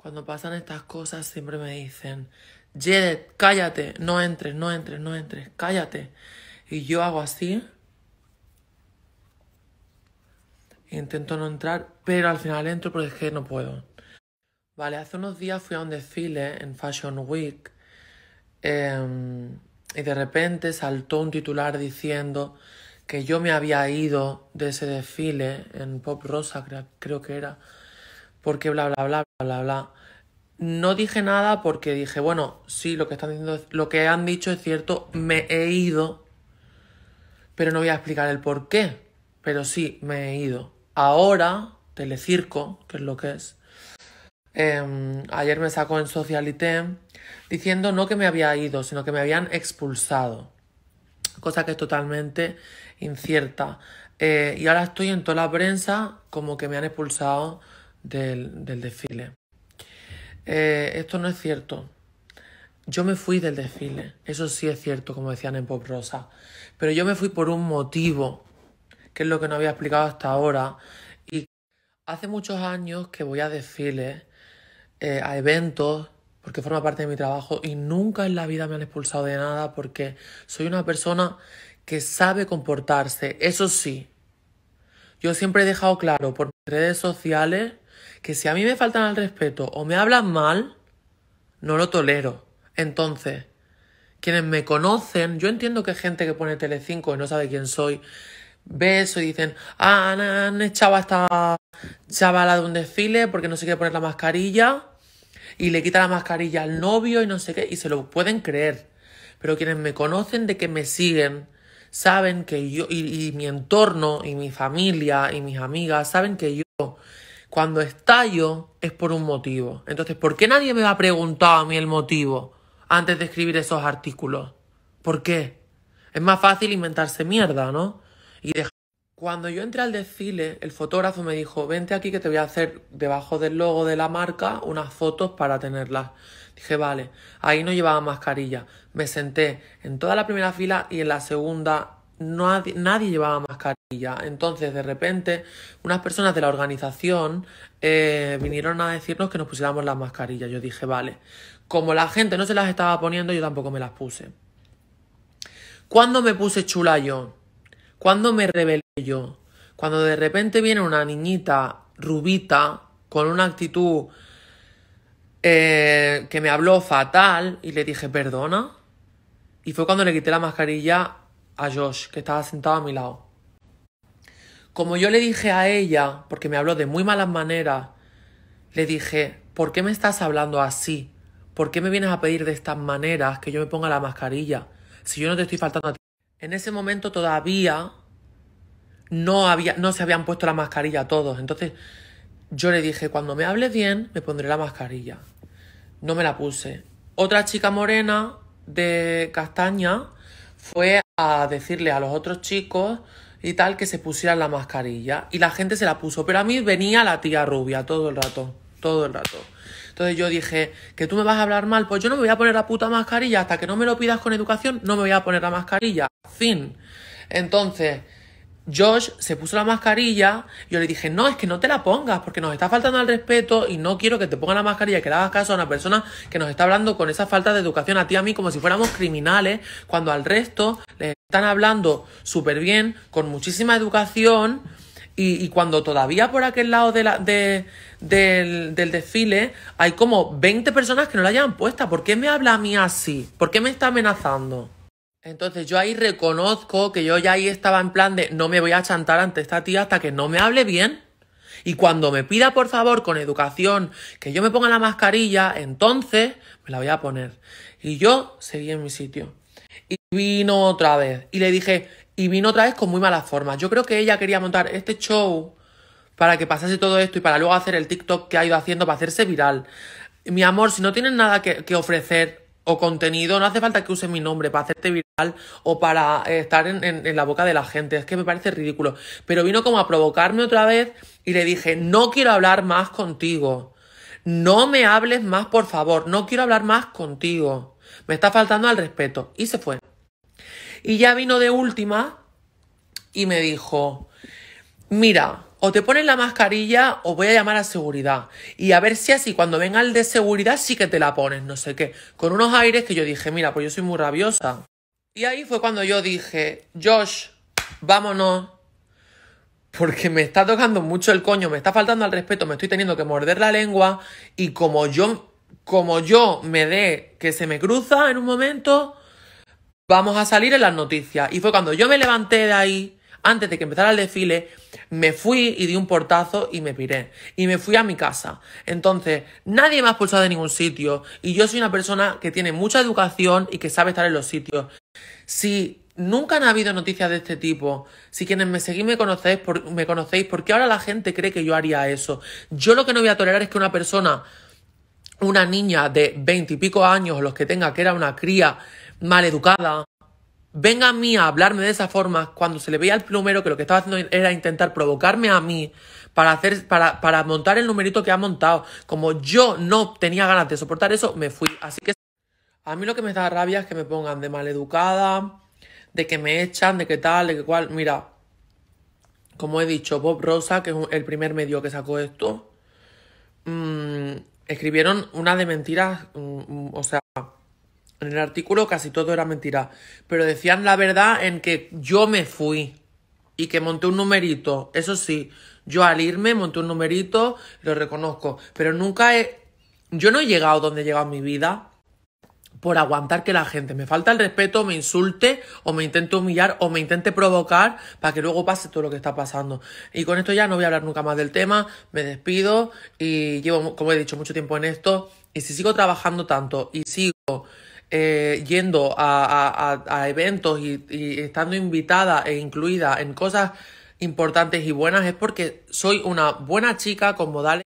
cuando pasan estas cosas siempre me dicen, Jedet, cállate, no entres, no entres, no entres, cállate. Y yo hago así. Intento no entrar, pero al final entro porque es que no puedo. Vale, hace unos días fui a un desfile en Fashion Week em, y de repente saltó un titular diciendo que yo me había ido de ese desfile en Pop Rosa, creo que era, porque bla, bla, bla bla, bla. No dije nada porque dije, bueno, sí, lo que están diciendo, lo que han dicho es cierto, me he ido, pero no voy a explicar el por qué, pero sí, me he ido. Ahora, Telecirco, que es lo que es, em, ayer me sacó en Socialite diciendo no que me había ido, sino que me habían expulsado, cosa que es totalmente incierta. Eh, y ahora estoy en toda la prensa como que me han expulsado del, desfile. Eh, esto no es cierto. Yo me fui del desfile, eso sí es cierto, como decían en Pop Rosa, pero yo me fui por un motivo, que es lo que no había explicado hasta ahora, y hace muchos años que voy a desfiles, eh, a eventos, porque forma parte de mi trabajo, y nunca en la vida me han expulsado de nada porque soy una persona que sabe comportarse, eso sí. Yo siempre he dejado claro por mis redes sociales que si a mí me faltan al respeto o me hablan mal, no lo tolero. Entonces, quienes me conocen, yo entiendo que gente que pone Tele5 y no sabe quién soy, ve y dicen, ah, han echado a esta chavala de un desfile porque no se quiere poner la mascarilla y le quita la mascarilla al novio y no sé qué, y se lo pueden creer. Pero quienes me conocen de que me siguen, saben que yo, y mi entorno, y mi familia, y mis amigas, saben que yo cuando estallo es por un motivo. Entonces, ¿por qué nadie me ha preguntado a mí el motivo antes de escribir esos artículos? ¿Por qué? Es más fácil inventarse mierda, ¿no? Y dejar... Cuando yo entré al desfile, el fotógrafo me dijo, vente aquí que te voy a hacer debajo del logo de la marca unas fotos para tenerlas. Dije, vale, ahí no llevaba mascarilla. Me senté en toda la primera fila y en la segunda nadie, nadie llevaba mascarilla. Entonces, de repente, unas personas de la organización eh, vinieron a decirnos que nos pusiéramos las mascarillas. Yo dije, vale, como la gente no se las estaba poniendo, yo tampoco me las puse. ¿Cuándo me puse chula yo? ¿Cuándo me rebelé yo? Cuando de repente viene una niñita rubita con una actitud eh, que me habló fatal y le dije, perdona. Y fue cuando le quité la mascarilla a Josh, que estaba sentado a mi lado. Como yo le dije a ella, porque me habló de muy malas maneras, le dije, ¿por qué me estás hablando así? ¿Por qué me vienes a pedir de estas maneras que yo me ponga la mascarilla? Si yo no te estoy faltando a ti. En ese momento todavía no, había, no se habían puesto la mascarilla todos. Entonces yo le dije, cuando me hables bien, me pondré la mascarilla. No me la puse. Otra chica morena de castaña fue a decirle a los otros chicos y tal que se pusieran la mascarilla. Y la gente se la puso. Pero a mí venía la tía rubia todo el rato, todo el rato. Entonces yo dije, que tú me vas a hablar mal, pues yo no me voy a poner la puta mascarilla. Hasta que no me lo pidas con educación, no me voy a poner la mascarilla. Fin. Entonces, Josh se puso la mascarilla, yo le dije, no, es que no te la pongas, porque nos está faltando al respeto y no quiero que te pongas la mascarilla, que le hagas caso a una persona que nos está hablando con esa falta de educación a ti, a mí, como si fuéramos criminales, cuando al resto le están hablando súper bien, con muchísima educación, y, cuando todavía por aquel lado de la, del, del desfile hay como 20 personas que no la hayan puesta, ¿por qué me habla a mí así? ¿Por qué me está amenazando? Entonces yo ahí reconozco que yo ya ahí estaba en plan de no me voy a chantar ante esta tía hasta que no me hable bien. Y cuando me pida, por favor, con educación, que yo me ponga la mascarilla, entonces me la voy a poner. Y yo seguí en mi sitio. Y vino otra vez. Y le dije, y vino otra vez con muy malas formas. Yo creo que ella quería montar este show para que pasase todo esto y para luego hacer el TikTok que ha ido haciendo para hacerse viral. Mi amor, si no tienes nada que, que ofrecer, contenido, no hace falta que use mi nombre para hacerte viral o para eh, estar en, la boca de la gente, es que me parece ridículo. Pero vino como a provocarme otra vez y le dije, no quiero hablar más contigo, no me hables más, por favor, no quiero hablar más contigo, me está faltando al respeto. Y se fue. Y ya vino de última y me dijo, mira, o te pones la mascarilla o voy a llamar a seguridad. Y a ver si así cuando venga el de seguridad sí que te la pones, no sé qué. Con unos aires que yo dije, mira, pues yo soy muy rabiosa. Y ahí fue cuando yo dije, Josh, vámonos. Porque me está tocando mucho el coño, me está faltando al respeto, me estoy teniendo que morder la lengua y como yo, como yo me dé que se me cruza en un momento, vamos a salir en las noticias. Y fue cuando yo me levanté de ahí antes de que empezara el desfile, me fui y di un portazo y me piré. Y me fui a mi casa. Entonces, nadie me ha expulsado de ningún sitio. Y yo soy una persona que tiene mucha educación y que sabe estar en los sitios. Si nunca han habido noticias de este tipo, si quienes me seguís me conocéis, por, me conocéis, porque qué ahora la gente cree que yo haría eso? Yo lo que no voy a tolerar es que una persona una niña de veintipico años, los que tenga, que era una cría mal educada venga a mí a hablarme de esa forma cuando se le veía al plumero que lo que estaba haciendo era intentar provocarme a mí para hacer para, montar el numerito que ha montado. Como yo no tenía ganas de soportar eso, me fui. Así que a mí lo que me da rabia es que me pongan de maleducada, de que me echan, de que tal, de que cual. Mira, como he dicho, Bob Rosa, que es el primer medio que sacó esto, mm, escribieron una de mentiras, mm, mm, o sea, en el artículo casi todo era mentira, pero decían la verdad en que yo me fui y que monté un numerito. Eso sí, yo al irme monté un numerito, lo reconozco, pero nunca he... Yo no he llegado donde he llegado en mi vida por aguantar que la gente me falta el respeto, me insulte o me intente humillar o me intente provocar para que luego pase todo lo que está pasando. Y con esto ya no voy a hablar nunca más del tema, me despido y llevo, como he dicho, mucho tiempo en esto y si sigo trabajando tanto y sigo eh, yendo a, eventos y, y, estando invitada e incluida en cosas importantes y buenas es porque soy una buena chica con modales.